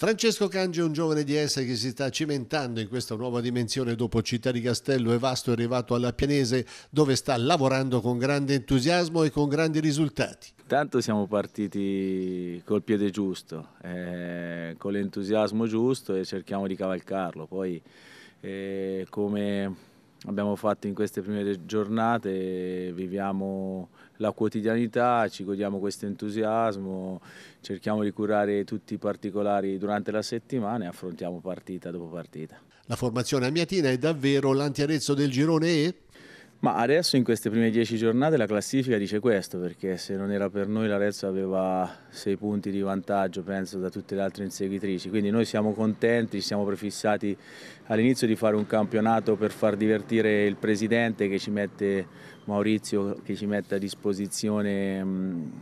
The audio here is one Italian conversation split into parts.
Francesco Cange è un giovane di essa che si sta cimentando in questa nuova dimensione dopo Città di Castello e Vasto è arrivato alla Pianese dove sta lavorando con grande entusiasmo e con grandi risultati. Intanto siamo partiti col piede giusto, eh, con l'entusiasmo giusto e cerchiamo di cavalcarlo, poi eh, come abbiamo fatto in queste prime giornate, viviamo la quotidianità, ci godiamo questo entusiasmo, cerchiamo di curare tutti i particolari durante la settimana e affrontiamo partita dopo partita. La formazione amiatina è davvero l'antiarezzo del girone E? Ma adesso in queste prime dieci giornate la classifica dice questo, perché se non era per noi l'Arezzo aveva sei punti di vantaggio, penso, da tutte le altre inseguitrici. Quindi noi siamo contenti, ci siamo prefissati all'inizio di fare un campionato per far divertire il presidente che ci mette, Maurizio, che ci mette a disposizione... Mh,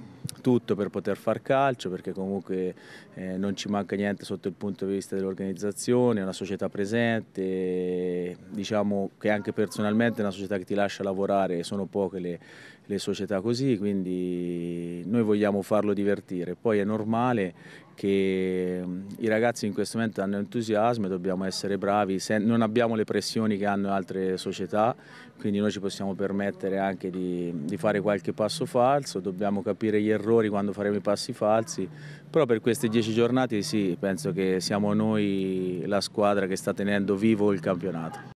tutto per poter far calcio perché comunque eh, non ci manca niente sotto il punto di vista dell'organizzazione, è una società presente, diciamo che anche personalmente è una società che ti lascia lavorare, sono poche le, le società così, quindi noi vogliamo farlo divertire, poi è normale che mm, i ragazzi in questo momento hanno entusiasmo e dobbiamo essere bravi, non abbiamo le pressioni che hanno altre società, quindi noi ci possiamo permettere anche di, di, fare qualche passo falso, dobbiamo capire gli errori quando faremo i passi falsi, però per queste dieci giornate sì, penso che siamo noi la squadra che sta tenendo vivo il campionato.